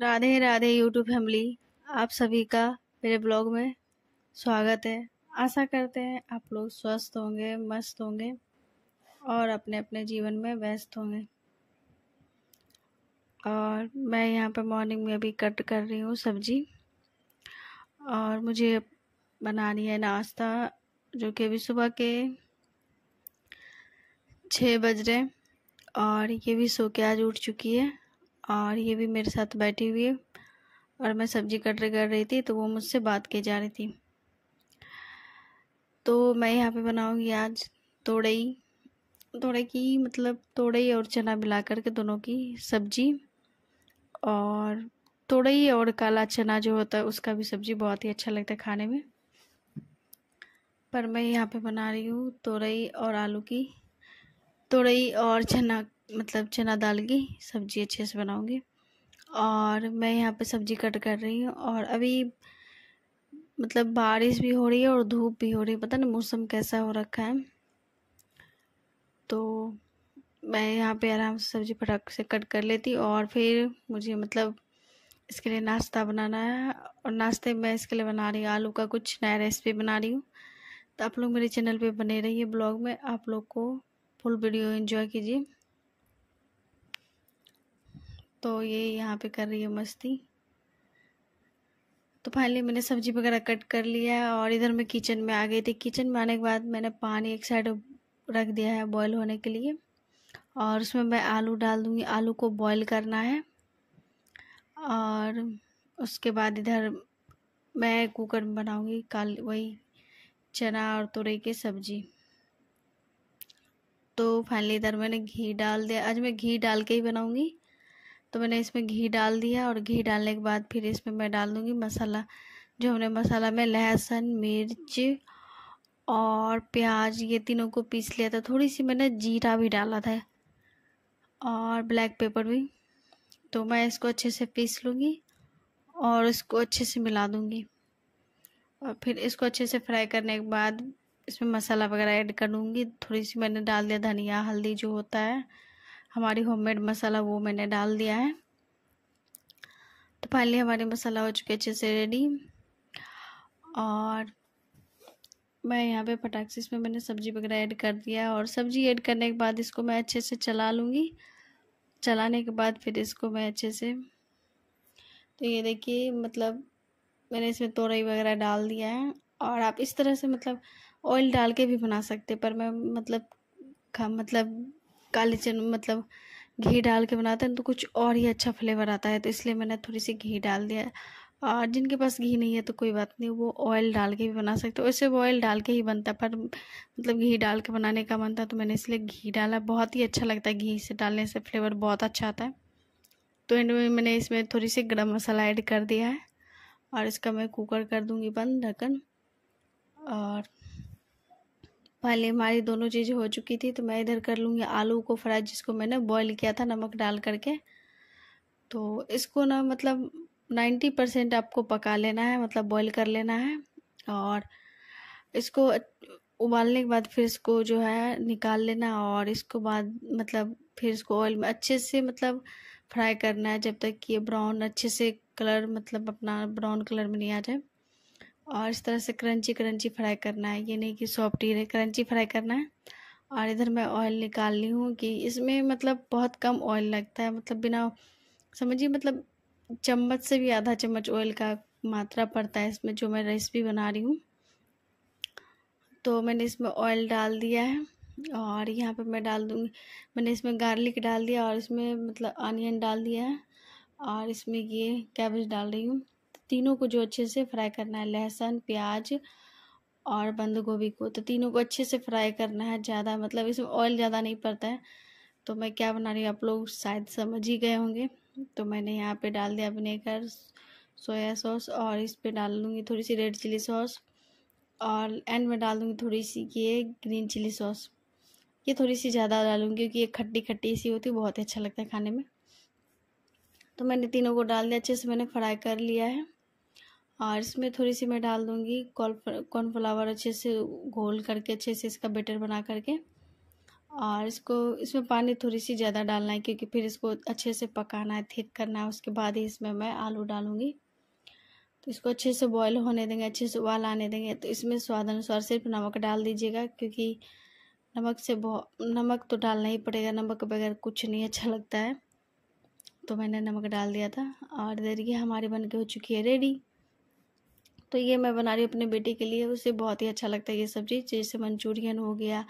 Radhe Radhe YouTube family आप सभी का मेरे ब्लॉग में स्वागत है आशा करते हैं आप लोग स्वस्थ होंगे मस्त होंगे और अपने अपने जीवन में व्यस्त होंगे और मैं यहाँ पर मॉर्निंग में अभी कट कर रही हूँ सब्जी और मुझे बनानी है नाश्ता जो कि अभी सुबह के छः बज रहे और ये भी सो के आज उठ चुकी है और ये भी मेरे साथ बैठी हुई है और मैं सब्जी कटर कर रही थी तो वो मुझसे बात की जा रही थी तो मैं यहाँ पे बनाऊँगी आज तोड़ई तोड़े की मतलब तोड़ई और चना मिला करके दोनों की सब्जी और तोड़ई और काला चना जो होता है उसका भी सब्जी बहुत ही अच्छा लगता है खाने में पर मैं यहाँ पे बना रही हूँ तोड़ई और आलू की तोड़ई और चना मतलब चना दाल की सब्ज़ी अच्छे से बनाऊँगी और मैं यहाँ पे सब्ज़ी कट कर रही हूँ और अभी मतलब बारिश भी हो रही है और धूप भी हो रही है पता नहीं मौसम कैसा हो रखा है तो मैं यहाँ पे आराम से सब्ज़ी फटाक से कट कर लेती और फिर मुझे मतलब इसके लिए नाश्ता बनाना है और नाश्ते मैं इसके लिए बना रही हूँ आलू का कुछ नया रेसिपी बना रही हूँ तो आप लोग मेरे चैनल पे बने रहिए ब्लॉग में आप लोग को फुल वीडियो एंजॉय कीजिए तो ये यहाँ पे कर रही है मस्ती तो फाइनली मैंने सब्जी वगैरह कट कर लिया है और इधर मैं किचन में आ गई थी किचन में आने के बाद मैंने पानी एक साइड रख दिया है बॉयल होने के लिए और उसमें मैं आलू डाल दूँगी आलू को बॉयल करना है और उसके बाद इधर मैं कुकर में बनाऊँगी काल वही चना और तुरई की सब्ज़ी तो फाइनली इधर मैंने घी डाल दिया आज मैं घी डाल के ही बनाऊँगी तो मैंने इसमें घी डाल दिया और घी डालने के बाद फिर इसमें मैं डाल दूँगी मसाला जो हमने मसाला में लहसुन मिर्च और प्याज ये तीनों को पीस लिया था थोड़ी सी मैंने जीरा भी डाला था और ब्लैक पेपर भी तो मैं इसको अच्छे से पीस लूँगी और इसको अच्छे से मिला दूँगी और फिर इसको अच्छे से फ्राई करने के बाद इसमें मसाला वगैरह ऐड कर लूँगी थोड़ी सी मैंने डाल दिया धनिया हल्दी जो होता है हमारी होममेड मसाला वो मैंने डाल दिया है तो फाइनली हमारे मसाला हो चुके अच्छे से रेडी और मैं यहाँ पे से में मैंने सब्ज़ी वगैरह ऐड कर दिया और सब्ज़ी ऐड करने के बाद इसको मैं अच्छे से चला लूँगी चलाने के बाद फिर इसको मैं अच्छे से तो ये देखिए मतलब मैंने इसमें तोरई वगैरह डाल दिया है और आप इस तरह से मतलब ऑयल डाल के भी बना सकते पर मैं मतलब खा मतलब काले चन मतलब घी डाल के बनाते हैं तो कुछ और ही अच्छा फ्लेवर आता है तो इसलिए मैंने थोड़ी सी घी डाल दिया और जिनके पास घी नहीं है तो कोई बात नहीं वो ऑयल डाल के भी बना सकते हो वैसे वो ऑयल डाल के ही बनता पर मतलब घी डाल के बनाने का मन था तो मैंने इसलिए घी डाला बहुत ही अच्छा लगता है घी से डालने से फ्लेवर बहुत अच्छा आता है तो एंड में मैंने इसमें थोड़ी सी गर्म मसाला ऐड कर दिया है और इसका मैं कुकर कर दूँगी बंद ढक्कन और पहले हमारी दोनों चीज़ें हो चुकी थी तो मैं इधर कर लूँगी आलू को फ्राई जिसको मैंने बॉईल किया था नमक डाल करके तो इसको ना मतलब नाइन्टी परसेंट आपको पका लेना है मतलब बॉईल कर लेना है और इसको उबालने के बाद फिर इसको जो है निकाल लेना और इसको बाद मतलब फिर इसको ऑयल में अच्छे से मतलब फ्राई करना है जब तक कि ये ब्राउन अच्छे से कलर मतलब अपना ब्राउन कलर में नहीं आ जाए और इस तरह से क्रंची क्रंची फ्राई करना है ये नहीं कि सॉफ्ट ही रहे क्रंची फ्राई करना है और इधर मैं ऑयल निकाल ली हूँ कि इसमें मतलब बहुत कम ऑयल लगता है मतलब बिना समझिए मतलब चम्मच से भी आधा चम्मच ऑयल का मात्रा पड़ता है इसमें जो मैं रेसिपी बना रही हूँ तो मैंने इसमें ऑयल डाल दिया है और यहाँ पे मैं डाल दूँगी मैंने इसमें गार्लिक डाल दिया और इसमें मतलब अनियन डाल दिया है और इसमें ये कैबेज डाल रही हूँ तीनों को जो अच्छे से फ्राई करना है लहसुन प्याज और बंद गोभी को तो तीनों को अच्छे से फ्राई करना है ज़्यादा मतलब इसमें ऑयल ज़्यादा नहीं पड़ता है तो मैं क्या बना रही हूँ आप लोग शायद समझ ही गए होंगे तो मैंने यहाँ पे डाल दिया विनेगर सोया सॉस और इस पे डाल दूँगी थोड़ी सी रेड चिली सॉस और एंड में डाल दूँगी थोड़ी सी ये ग्रीन चिली सॉस ये थोड़ी सी ज़्यादा डालूँगी क्योंकि ये खट्टी खट्टी सी होती है बहुत ही अच्छा लगता है खाने में तो मैंने तीनों को डाल दिया अच्छे से मैंने फ्राई कर लिया है और इसमें थोड़ी सी मैं डाल दूँगी कॉर्नफ्लावर अच्छे से घोल करके अच्छे से इसका बेटर बना करके और इसको इसमें पानी थोड़ी सी ज़्यादा डालना है क्योंकि फिर इसको अच्छे से पकाना है थिक करना है उसके बाद ही इसमें मैं आलू डालूँगी तो इसको अच्छे से बॉयल होने देंगे अच्छे से उबाल आने देंगे तो इसमें स्वाद अनुसार सिर्फ नमक डाल दीजिएगा क्योंकि नमक से बहुत नमक तो डालना ही पड़ेगा नमक के बगैर कुछ नहीं अच्छा लगता है तो मैंने नमक डाल दिया था और देर ये हमारी बन के हो चुकी है रेडी तो ये मैं बना रही हूँ अपने बेटे के लिए उसे बहुत ही अच्छा लगता है ये सब्जी जैसे मंचूरियन हो गया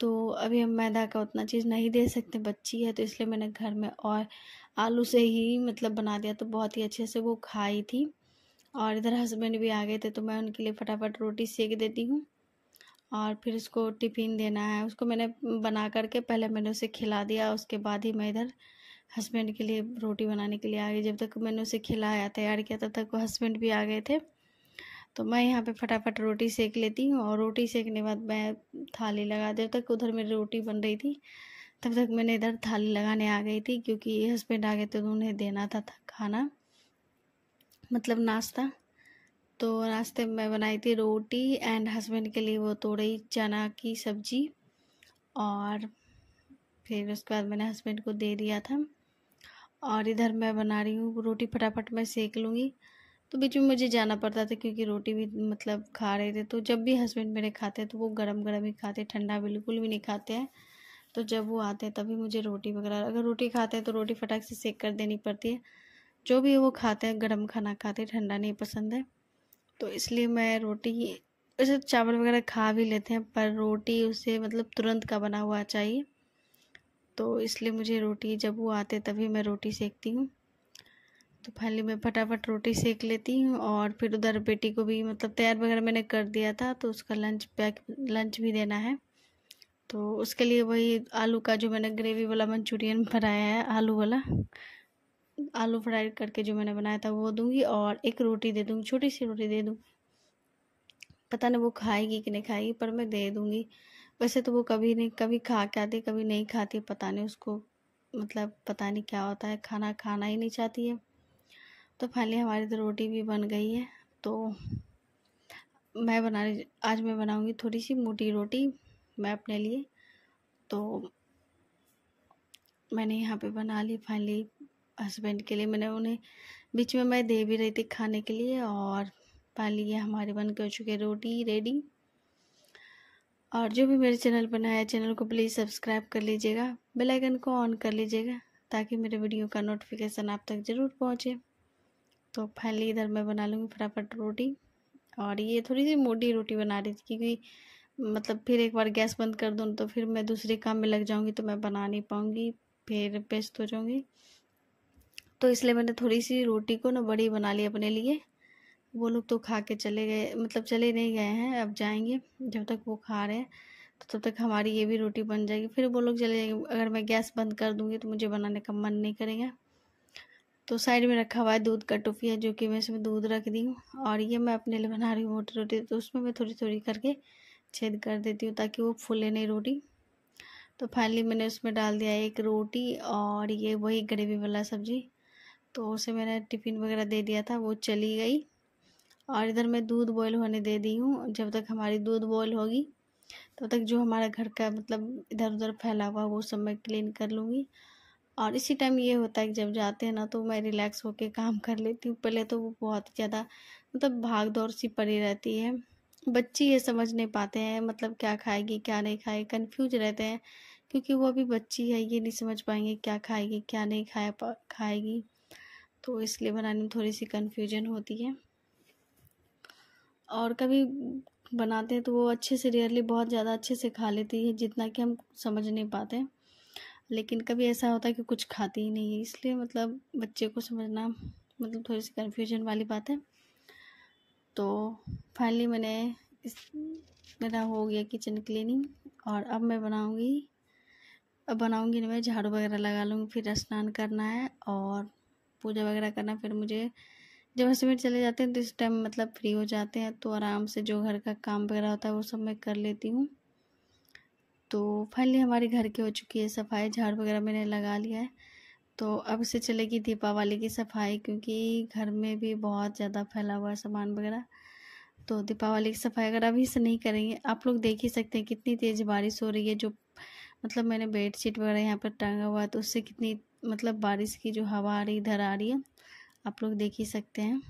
तो अभी हम मैदा का उतना चीज़ नहीं दे सकते बच्ची है तो इसलिए मैंने घर में और आलू से ही मतलब बना दिया तो बहुत ही अच्छे से वो खाई थी और इधर हस्बैंड भी आ गए थे तो मैं उनके लिए फटाफट रोटी सेक देती हूँ और फिर उसको टिफ़िन देना है उसको मैंने बना करके पहले मैंने उसे खिला दिया उसके बाद ही मैं इधर हस्बैंड के लिए रोटी बनाने के लिए आ गई जब तक मैंने उसे खिलाया तैयार किया तब तक वो हस्बैंड भी आ गए थे तो मैं यहाँ पे फटाफट रोटी सेक लेती हूँ और रोटी सेकने के बाद मैं थाली लगा जब तक उधर मेरी रोटी बन रही थी तब तक मैंने इधर थाली लगाने आ गई थी क्योंकि हस्बैंड आ गए थे तो उन्हें देना था, था खाना मतलब नाश्ता तो नाश्ते में मैं बनाई थी रोटी एंड हस्बैंड के लिए वो तोड़ी चना की सब्ज़ी और फिर उसके बाद मैंने हस्बैंड को दे दिया था और इधर मैं बना रही हूँ रोटी फटाफट मैं सेक लूँगी तो बीच में मुझे जाना पड़ता था क्योंकि रोटी भी मतलब खा रहे थे तो जब भी हस्बैंड मेरे खाते तो वो गरम गरम ही खाते ठंडा बिल्कुल भी नहीं खाते हैं तो जब वो आते हैं तभी मुझे रोटी वगैरह अगर रोटी खाते हैं तो रोटी फटाक से सेक कर देनी पड़ती है जो भी वो खाते हैं गर्म खाना खाते ठंडा नहीं पसंद है तो इसलिए मैं रोटी वैसे चावल वगैरह खा भी लेते हैं पर रोटी उसे मतलब तुरंत का बना हुआ चाहिए तो इसलिए मुझे रोटी जब वो आते तभी मैं रोटी सेकती हूँ तो फाइनली मैं फटाफट रोटी सेक लेती हूँ और फिर उधर बेटी को भी मतलब तैयार वगैरह मैंने कर दिया था तो उसका लंच पैक लंच भी देना है तो उसके लिए वही आलू का जो मैंने ग्रेवी वाला मंचूरियन बनाया है आलू वाला आलू फ्राई करके जो मैंने बनाया था वो दूंगी और एक रोटी दे दूँगी छोटी सी रोटी दे दूँगी पता नहीं वो खाएगी कि नहीं खाएगी पर मैं दे दूँगी वैसे तो वो कभी नहीं कभी खा के आती कभी नहीं खाती पता नहीं उसको मतलब पता नहीं क्या होता है खाना खाना ही नहीं चाहती है तो फाइनली हमारी तो रोटी भी बन गई है तो मैं बना रही आज मैं बनाऊंगी थोड़ी सी मोटी रोटी मैं अपने लिए तो मैंने यहाँ पे बना ली फाइनली हस्बैंड के लिए मैंने उन्हें बीच में मैं दे भी रही थी खाने के लिए और फाइनली ये हमारे बन के हो चुके रोटी रेडी और जो भी मेरे चैनल पर नया चैनल को प्लीज़ सब्सक्राइब कर लीजिएगा बेल आइकन को ऑन कर लीजिएगा ताकि मेरे वीडियो का नोटिफिकेशन आप तक ज़रूर पहुँचे तो फाइनली इधर मैं बना लूँगी फटाफट रोटी और ये थोड़ी सी मोटी रोटी बना रही थी क्योंकि मतलब फिर एक बार गैस बंद कर दूँ तो फिर मैं दूसरे काम में लग जाऊँगी तो मैं बना नहीं पाऊँगी फिर व्यस्त हो जाऊँगी तो इसलिए मैंने थोड़ी सी रोटी को ना बड़ी बना ली अपने लिए वो लोग तो खा के चले गए मतलब चले नहीं गए हैं अब जाएंगे जब तक वो खा रहे हैं तो तब तो तक हमारी ये भी रोटी बन जाएगी फिर वो लोग चले जाएंगे अगर मैं गैस बंद कर दूँगी तो मुझे बनाने का मन नहीं करेगा तो साइड में रखा हुआ है दूध का टुफिया जो कि मैं इसमें दूध रख दी हूँ और ये मैं अपने लिए बना रही हूँ मोटी रोटी तो उसमें मैं थोड़ी थोड़ी करके छेद कर देती हूँ ताकि वो फूले नहीं रोटी तो फाइनली मैंने उसमें डाल दिया एक रोटी और ये वही ग्रेवी वाला सब्जी तो उसे मैंने टिफ़िन वगैरह दे दिया था वो चली गई और इधर मैं दूध बॉयल होने दे दी हूँ जब तक हमारी दूध बॉयल होगी तब तो तक जो हमारा घर का मतलब इधर उधर फैला हुआ वो सब मैं क्लीन कर लूँगी और इसी टाइम ये होता है कि जब जाते हैं ना तो मैं रिलैक्स होके काम कर लेती हूँ पहले तो वो बहुत ज़्यादा मतलब भाग दौड़ सी पड़ी रहती है बच्चे ये समझ नहीं पाते हैं मतलब क्या खाएगी क्या नहीं खाएगी कन्फ्यूज रहते हैं क्योंकि वो अभी बच्ची है ये नहीं समझ पाएंगे क्या खाएगी क्या नहीं खाए खाएगी तो इसलिए बनाने में थोड़ी सी कन्फ्यूजन होती है और कभी बनाते हैं तो वो अच्छे से रेयरली बहुत ज़्यादा अच्छे से खा लेती है जितना कि हम समझ नहीं पाते लेकिन कभी ऐसा होता है कि कुछ खाती ही नहीं है इसलिए मतलब बच्चे को समझना मतलब थोड़ी सी कन्फ्यूजन वाली बात है तो फाइनली मैंने इस मेरा हो गया किचन क्लीनिंग और अब मैं बनाऊंगी अब बनाऊंगी मैं झाड़ू वगैरह लगा लूँगी फिर स्नान करना है और पूजा वगैरह करना फिर मुझे जब हस्बैंड चले जाते हैं तो इस टाइम मतलब फ्री हो जाते हैं तो आराम से जो घर का काम वगैरह होता है वो सब मैं कर लेती हूँ तो फाइनली हमारे घर की हो चुकी है सफाई झाड़ वगैरह मैंने लगा लिया है तो अब से चलेगी दीपावली की सफाई क्योंकि घर में भी बहुत ज़्यादा फैला हुआ है सामान वगैरह तो दीपावली की सफाई अगर अभी से नहीं करेंगे आप लोग देख ही सकते हैं कितनी तेज़ बारिश हो रही है जो मतलब मैंने बेड शीट वगैरह यहाँ पर टांगा हुआ है तो उससे कितनी मतलब बारिश की जो हवा आ रही इधर आ रही है आप लोग देख ही सकते हैं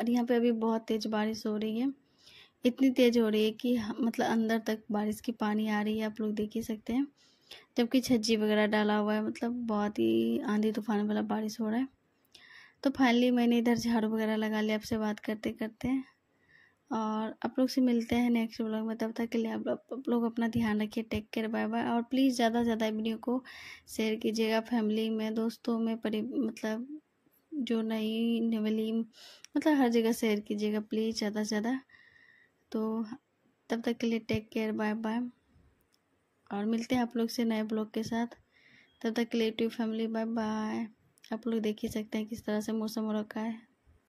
और यहाँ पे अभी बहुत तेज़ बारिश हो रही है इतनी तेज़ हो रही है कि मतलब अंदर तक बारिश की पानी आ रही है आप लोग देख ही सकते हैं जबकि छज्जी वगैरह डाला हुआ है मतलब बहुत ही आंधी तूफान वाला बारिश हो रहा है तो फाइनली मैंने इधर झाड़ू वगैरह लगा लिया आपसे बात करते करते और आप लोग से मिलते हैं नेक्स्ट ब्लॉग में तब तक के लिए आप, आप लोग अपना ध्यान रखिए टेक केयर बाय बाय और प्लीज़ ज़्यादा से ज़्यादा वीडियो को शेयर कीजिएगा फैमिली में दोस्तों में परि मतलब जो नई नवली मतलब हर जगह शेयर कीजिएगा प्लीज़ ज़्यादा से ज़्यादा तो तब तक के लिए टेक केयर बाय बाय और मिलते हैं आप लोग से नए ब्लॉग के साथ तब तक के लिए ट्यूब फैमिली बाय बाय आप लोग देख ही सकते हैं किस तरह से मौसम हो रखा है